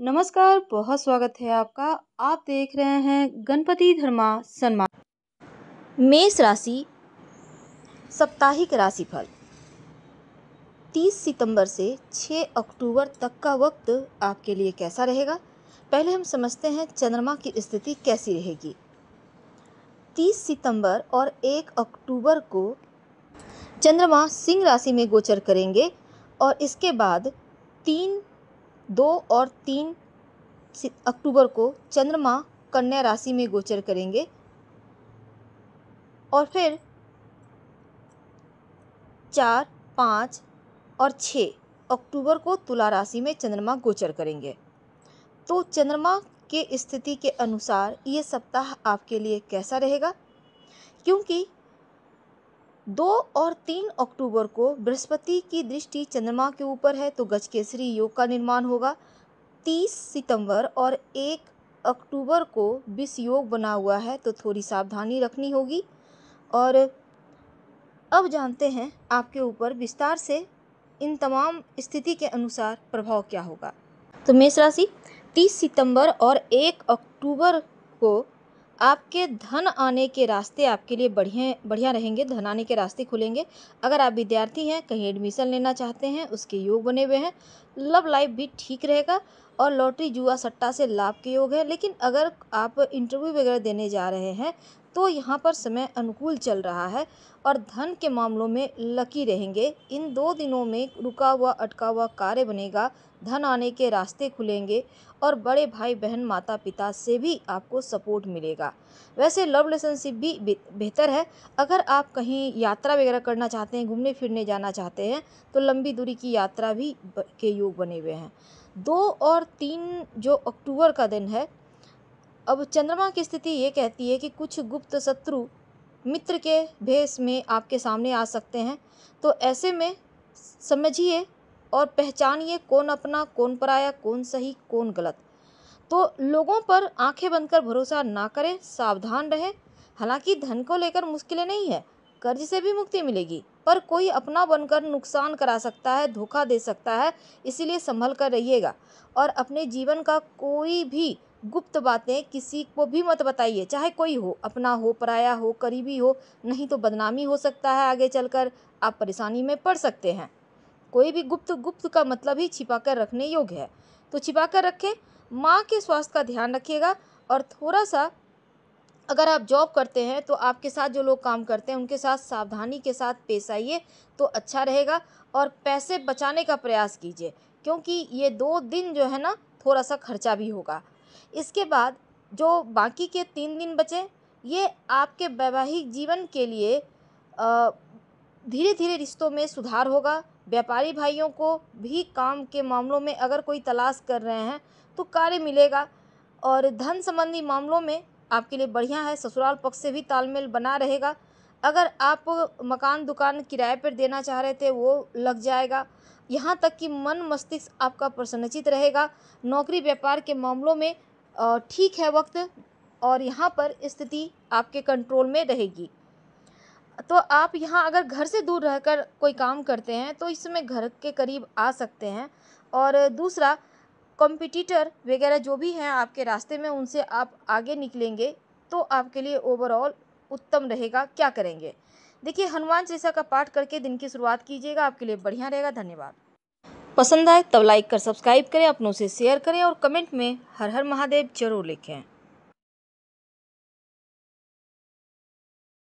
नमस्कार बहुत स्वागत है आपका आप देख रहे हैं गणपति धर्मा सन्मान मेष राशि साप्ताहिक राशिफल 30 सितंबर से 6 अक्टूबर तक का वक्त आपके लिए कैसा रहेगा पहले हम समझते हैं चंद्रमा की स्थिति कैसी रहेगी 30 सितंबर और 1 अक्टूबर को चंद्रमा सिंह राशि में गोचर करेंगे और इसके बाद तीन दो और तीन अक्टूबर को चंद्रमा कन्या राशि में गोचर करेंगे और फिर चार पाँच और छः अक्टूबर को तुला राशि में चंद्रमा गोचर करेंगे तो चंद्रमा के स्थिति के अनुसार ये सप्ताह आपके लिए कैसा रहेगा क्योंकि दो और तीन अक्टूबर को बृहस्पति की दृष्टि चंद्रमा के ऊपर है तो गज केसरी योग का निर्माण होगा तीस सितंबर और एक अक्टूबर को विष योग बना हुआ है तो थोड़ी सावधानी रखनी होगी और अब जानते हैं आपके ऊपर विस्तार से इन तमाम स्थिति के अनुसार प्रभाव क्या होगा तो मेष राशि 30 सितंबर और 1 अक्टूबर को आपके धन आने के रास्ते आपके लिए बढ़िया बढ़िया रहेंगे धन आने के रास्ते खुलेंगे अगर आप विद्यार्थी हैं कहीं एडमिशन लेना चाहते हैं उसके योग बने हुए हैं लव लाइफ भी ठीक रहेगा और लॉटरी जुआ सट्टा से लाभ के योग है लेकिन अगर आप इंटरव्यू वगैरह देने जा रहे हैं तो यहाँ पर समय अनुकूल चल रहा है और धन के मामलों में लकी रहेंगे इन दो दिनों में रुका हुआ अटका हुआ कार्य बनेगा धन आने के रास्ते खुलेंगे और बड़े भाई बहन माता पिता से भी आपको सपोर्ट मिलेगा वैसे लव रिलेशनशिप भी बेहतर है अगर आप कहीं यात्रा वगैरह करना चाहते हैं घूमने फिरने जाना चाहते हैं तो लंबी दूरी की यात्रा भी के योग बने हुए हैं दो और तीन जो अक्टूबर का दिन है अब चंद्रमा की स्थिति ये कहती है कि कुछ गुप्त शत्रु मित्र के भेष में आपके सामने आ सकते हैं तो ऐसे में समझिए और पहचानिए कौन अपना कौन पराया कौन सही कौन गलत तो लोगों पर आंखें बंद कर भरोसा ना करें सावधान रहें हालांकि धन को लेकर मुश्किलें नहीं है कर्ज से भी मुक्ति मिलेगी पर कोई अपना बनकर नुकसान करा सकता है धोखा दे सकता है इसीलिए संभल कर रहिएगा और अपने जीवन का कोई भी गुप्त बातें किसी को भी मत बताइए चाहे कोई हो अपना हो पराया हो करीबी हो नहीं तो बदनामी हो सकता है आगे चलकर आप परेशानी में पड़ सकते हैं कोई भी गुप्त गुप्त का मतलब ही छिपा कर रखने योग्य है तो छिपा कर रखें माँ के स्वास्थ्य का ध्यान रखिएगा और थोड़ा सा अगर आप जॉब करते हैं तो आपके साथ जो लोग काम करते हैं उनके साथ सावधानी के साथ पेश आइए तो अच्छा रहेगा और पैसे बचाने का प्रयास कीजिए क्योंकि ये दो दिन जो है ना थोड़ा सा खर्चा भी होगा इसके बाद जो बाकी के तीन दिन बचे ये आपके वैवाहिक जीवन के लिए धीरे धीरे रिश्तों में सुधार होगा व्यापारी भाइयों को भी काम के मामलों में अगर कोई तलाश कर रहे हैं तो कार्य मिलेगा और धन संबंधी मामलों में आपके लिए बढ़िया है ससुराल पक्ष से भी तालमेल बना रहेगा अगर आप मकान दुकान किराए पर देना चाह रहे थे वो लग जाएगा यहाँ तक कि मन मस्तिष्क आपका प्रसन्नचित रहेगा नौकरी व्यापार के मामलों में ठीक है वक्त और यहाँ पर स्थिति आपके कंट्रोल में रहेगी तो आप यहाँ अगर घर से दूर रहकर कोई काम करते हैं तो इसमें घर के करीब आ सकते हैं और दूसरा कॉम्पिटिटर वगैरह जो भी हैं आपके रास्ते में उनसे आप आगे निकलेंगे तो आपके लिए ओवरऑल उत्तम रहेगा क्या करेंगे देखिए हनुमान चालीसा का पाठ करके दिन की शुरुआत कीजिएगा आपके लिए बढ़िया रहेगा धन्यवाद पसंद आए तब लाइक कर सब्सक्राइब करें अपनों से शेयर करें और कमेंट में हर हर महादेव जरूर लिखें